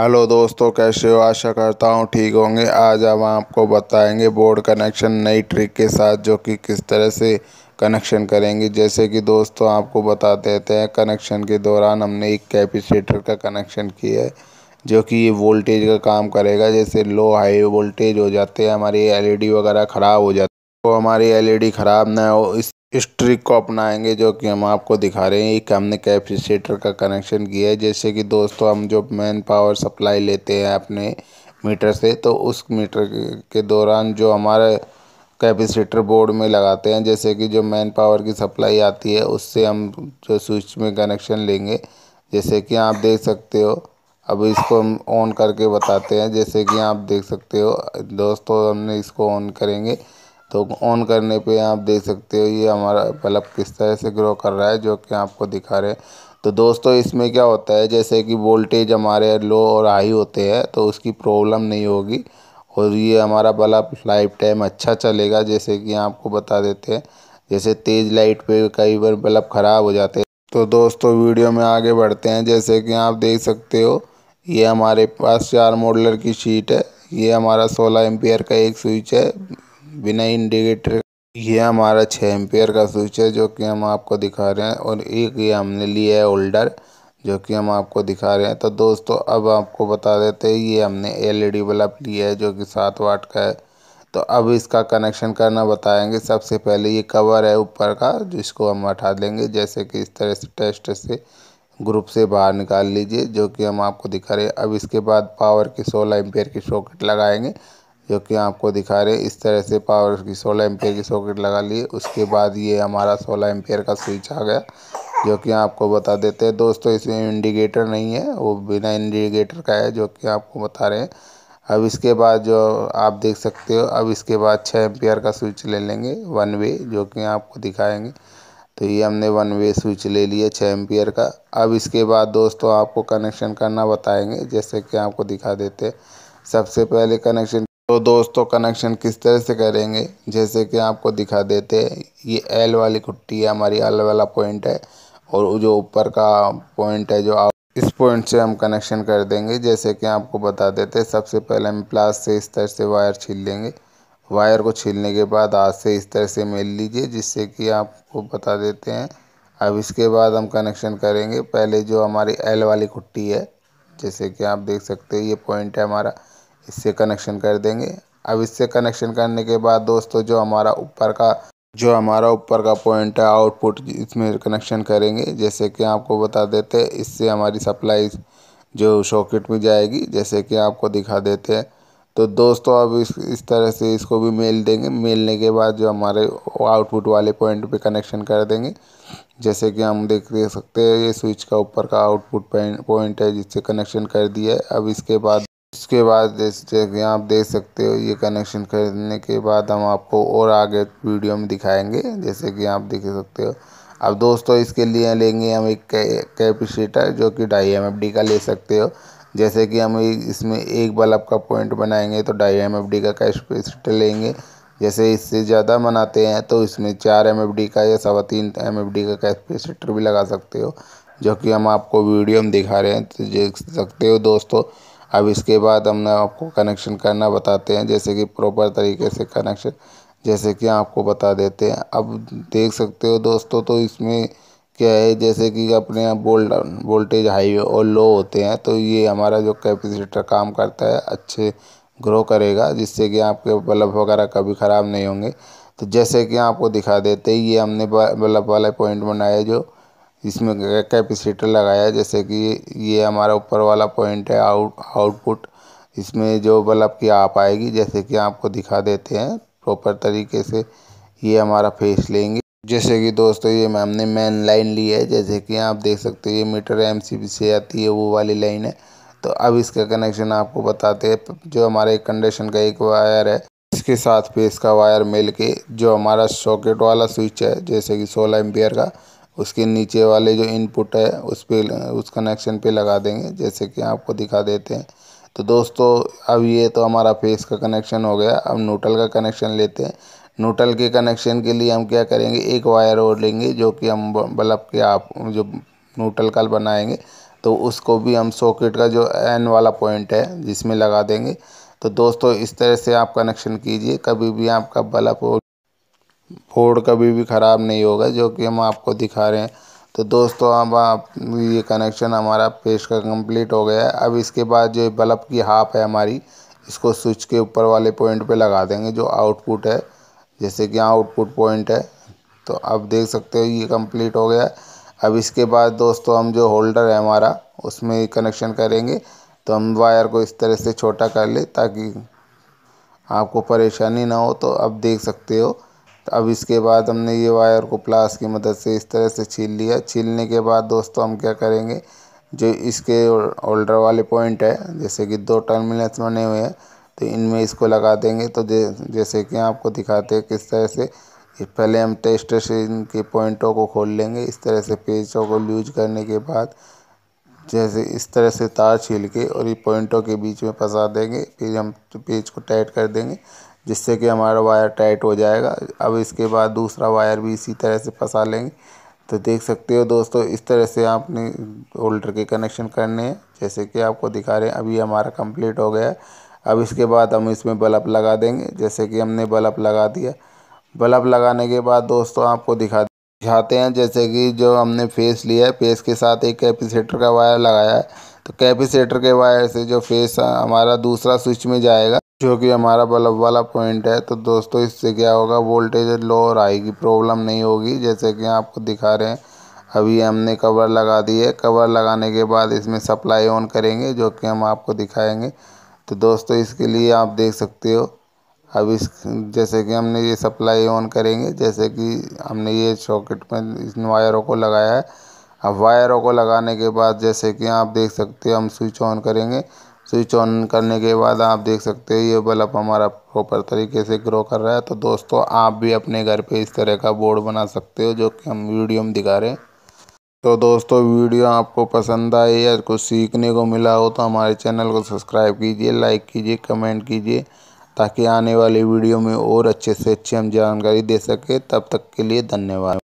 hello दोस्तों कैसे हो आशा करता हूँ ठीक होंगे आज हम आपको बताएंगे बोर्ड कनेक्शन नई ट्रिक के साथ जो कि किस तरह से कनेक्शन करेंगे जैसे कि दोस्तों आपको बता देते हैं कनेक्शन के दौरान हमने एक कैपेसिटर का कनेक्शन किया है जो कि ये वोल्टेज का काम करेगा जैसे लो हाई वोल्टेज हो जाते हैं हमारी एल वगैरह ख़राब हो जाती है तो हमारी एल ख़राब ना हो इस इस ट्रिक को अपनाएंगे जो कि हम आपको दिखा रहे हैं कि हमने कैपेसिटर का कनेक्शन किया है जैसे कि दोस्तों हम जो मैन पावर सप्लाई लेते हैं अपने मीटर से तो उस मीटर के दौरान जो हमारा कैपेसिटर बोर्ड में लगाते हैं जैसे कि जो मैन पावर की सप्लाई आती है उससे हम जो स्विच में कनेक्शन लेंगे जैसे कि आप देख सकते हो अब इसको हम ऑन करके बताते हैं जैसे कि आप देख सकते हो दोस्तों हमने इसको ऑन करेंगे तो ऑन करने पे आप देख सकते हो ये हमारा बल्ब मतलब किस तरह से ग्रो कर रहा है जो कि आपको दिखा रहे हैं तो दोस्तों इसमें क्या होता है जैसे कि वोल्टेज हमारे लो और हाई होते हैं तो उसकी प्रॉब्लम नहीं होगी और ये हमारा बल्ब लाइफ टाइम अच्छा चलेगा जैसे कि आपको बता देते हैं जैसे तेज़ लाइट पर कई बार बल्ब मतलब ख़राब हो जाते हैं तो दोस्तों वीडियो में आगे बढ़ते हैं जैसे कि आप देख सकते हो ये हमारे पास चार मॉडलर की शीट है ये हमारा सोलह एम्पियर का एक स्विच है बिना इंडिकेटर ये हमारा छः एम्पेयर का स्विच है जो कि हम आपको दिखा रहे हैं और एक ये हमने लिया है होल्डर जो कि हम आपको दिखा रहे हैं तो दोस्तों अब आपको बता देते हैं ये हमने एलईडी बल्ब लिया है जो कि सात वाट का है तो अब इसका कनेक्शन करना बताएंगे सबसे पहले ये कवर है ऊपर का जिसको हम हटा देंगे जैसे कि इस तरह से टेस्ट से ग्रुप से बाहर निकाल लीजिए जो कि हम आपको दिखा रहे हैं अब इसके बाद पावर की सोलह एम्पेयर की सॉकेट लगाएंगे जो कि आपको दिखा रहे इस तरह से पावर की 16 एम्पेयर की सॉकेट लगा लिए उसके बाद ये हमारा 16 एम्पेयर का स्विच आ गया जो कि आपको बता देते हैं दोस्तों इसमें इंडिकेटर नहीं है वो बिना इंडिकेटर का है जो कि आपको बता रहे हैं अब इसके बाद जो आप देख सकते हो अब इसके बाद छः एम्पेयर का स्विच ले लेंगे वन वे जो कि आपको दिखाएंगे तो ये हमने वन वे स्विच ले लिया छः एम्पियर का अब इसके बाद दोस्तों आपको कनेक्शन करना बताएंगे जैसे कि आपको दिखा देते सबसे पहले कनेक्शन तो दोस्तों कनेक्शन किस तरह से करेंगे जैसे कि आपको दिखा देते हैं ये एल वाली कुट्टी है हमारी एल वाला पॉइंट है और जो ऊपर का पॉइंट है जो आप इस पॉइंट से हम कनेक्शन कर देंगे जैसे कि आपको बता देते हैं सबसे पहले हम प्लास से इस तरह से वायर छील लेंगे वायर को छीलने के बाद हाथ से इस तरह से मिल लीजिए जिससे कि आपको बता देते हैं अब इसके बाद हम कनेक्शन करेंगे पहले जो हमारी एल वाली कुट्टी है जैसे कि आप देख सकते हैं ये पॉइंट है हमारा इससे कनेक्शन कर देंगे अब इससे कनेक्शन करने के बाद दोस्तों जो हमारा ऊपर का जो हमारा ऊपर का पॉइंट है आउटपुट इसमें कनेक्शन करेंगे जैसे कि आपको बता देते हैं इससे हमारी सप्लाई जो शॉकेट में जाएगी जैसे कि आपको दिखा देते हैं तो दोस्तों अब इस इस तरह से इसको भी मेल देंगे मेलने के बाद जो हमारे आउटपुट वाले पॉइंट पे कनेक्शन कर देंगे जैसे कि हम देख देख सकते हैं ये स्विच का ऊपर का आउटपुट पॉइंट है जिससे कनेक्शन कर दिया है अब इसके बाद उसके बाद जैसे कि आप देख सकते हो ये कनेक्शन खरीदने के बाद हम आपको और आगे वीडियो में दिखाएंगे जैसे कि आप देख सकते हो अब दोस्तों इसके लिए लेंगे हम एक कैपेसिटर जो कि ढाई एम का ले सकते हो जैसे कि हम इसमें एक बल्ब का पॉइंट बनाएंगे तो ढाई एम का कैपेसिटर लेंगे जैसे इससे ज़्यादा मनाते हैं तो इसमें चार एम का या सवा तीन एम का कैपेसिटर भी लगा सकते हो जो कि हम आपको वीडियो में दिखा रहे हैं तो देख सकते हो दोस्तों अब इसके बाद हमने आपको कनेक्शन करना बताते हैं जैसे कि प्रॉपर तरीके से कनेक्शन जैसे कि आपको बता देते हैं अब देख सकते हो दोस्तों तो इसमें क्या है जैसे कि अपने यहाँ वोल्ट वोल्टेज हाई और लो होते हैं तो ये हमारा जो कैपेसिटर काम करता है अच्छे ग्रो करेगा जिससे कि आपके बल्ब वगैरह कभी ख़राब नहीं होंगे तो जैसे कि आपको दिखा देते ये हमने बल्ब वाला पॉइंट बनाया जो इसमें कैपेसिटर लगाया जैसे कि ये हमारा ऊपर वाला पॉइंट है आउट आउटपुट इसमें जो बल्ब की आप आएगी जैसे कि आपको दिखा देते हैं प्रॉपर तरीके से ये हमारा फेस लेंगे जैसे कि दोस्तों ये हमने मेन लाइन ली है जैसे कि आप देख सकते हो ये मीटर एम से आती है वो वाली लाइन है तो अब इसका कनेक्शन आपको बताते हैं जो हमारे कंडीशन का एक वायर है इसके साथ फेस का वायर मिल के जो हमारा सॉकेट वाला स्विच है जैसे कि सोलह एम्पियर का उसके नीचे वाले जो इनपुट है उस पर उस कनेक्शन पे लगा देंगे जैसे कि आपको दिखा देते हैं तो दोस्तों अब ये तो हमारा फेस का कनेक्शन हो गया अब नोटल का कनेक्शन लेते हैं नोटल के कनेक्शन के लिए हम क्या करेंगे एक वायर और लेंगे जो कि हम बल्ब के आप जो नोटल का बनाएंगे तो उसको भी हम सॉकेट का जो एन वाला पॉइंट है जिसमें लगा देंगे तो दोस्तों इस तरह से आप कनेक्शन कीजिए कभी भी आपका बल्ब बोर्ड कभी भी ख़राब नहीं होगा जो कि हम आपको दिखा रहे हैं तो दोस्तों अब आप ये कनेक्शन हमारा पेश का कंप्लीट हो गया है अब इसके बाद जो बल्ब की हाफ है हमारी इसको स्विच के ऊपर वाले पॉइंट पे लगा देंगे जो आउटपुट है जैसे कि आउटपुट पॉइंट है तो आप देख सकते हो ये कंप्लीट हो गया अब इसके बाद दोस्तों हम जो होल्डर है हमारा उसमें कनेक्शन करेंगे तो हम वायर को इस तरह से छोटा कर ले ताकि आपको परेशानी ना हो तो आप देख सकते हो अब इसके बाद हमने ये वायर को प्लास की मदद से इस तरह से छील लिया छीलने के बाद दोस्तों हम क्या करेंगे जो इसके होल्डर वाले पॉइंट है जैसे कि दो टर्मिनल्स बने हुए हैं तो इनमें इसको लगा देंगे तो जैसे कि आपको दिखाते हैं किस तरह से पहले हम टेस्ट से इनके पॉइंटों को खोल लेंगे इस तरह से पेचों को लूज करने के बाद जैसे इस तरह से तार छील के और ये पॉइंटों के बीच में फंसा देंगे फिर हम पेज को टाइट कर देंगे जिससे कि हमारा वायर टाइट हो जाएगा अब इसके बाद दूसरा वायर भी इसी तरह से फंसा लेंगे तो देख सकते हो दोस्तों इस तरह से आपने होल्डर के कनेक्शन करने हैं जैसे कि आपको दिखा रहे हैं अभी हमारा कंप्लीट हो गया अब इसके बाद हम इसमें बल्ब लगा देंगे जैसे कि हमने बल्ब लगा दिया बल्ब लगाने के बाद दोस्तों आपको दिखा दिखाते हैं जैसे कि जो हमने फेस लिया है फेस के साथ एक कैपेसिटर का वायर लगाया है तो कैपीसीटर के वायर से जो फेस हमारा दूसरा स्विच में जाएगा जो कि हमारा बल्ब वाला पॉइंट है तो दोस्तों इससे क्या होगा वोल्टेज लो और आएगी प्रॉब्लम नहीं होगी जैसे कि आपको दिखा रहे हैं अभी हमने कवर लगा दी है कवर लगाने के बाद इसमें सप्लाई ऑन करेंगे जो कि हम आपको दिखाएंगे तो दोस्तों इसके लिए आप देख सकते हो अब इस जैसे कि हमने ये सप्लाई ऑन करेंगे जैसे कि हमने ये सॉकेट में इन वायरों को लगाया है अब वायरों को लगाने के बाद जैसे कि आप देख सकते हो हम स्विच ऑन करेंगे स्विच ऑन करने के बाद आप देख सकते हो ये बल्ब हमारा प्रॉपर तरीके से ग्रो कर रहा है तो दोस्तों आप भी अपने घर पे इस तरह का बोर्ड बना सकते हो जो कि हम वीडियो में दिखा रहे हैं तो दोस्तों वीडियो आपको पसंद आए या कुछ सीखने को मिला हो तो हमारे चैनल को सब्सक्राइब कीजिए लाइक कीजिए कमेंट कीजिए ताकि आने वाली वीडियो में और अच्छे से अच्छी हम जानकारी दे सकें तब तक के लिए धन्यवाद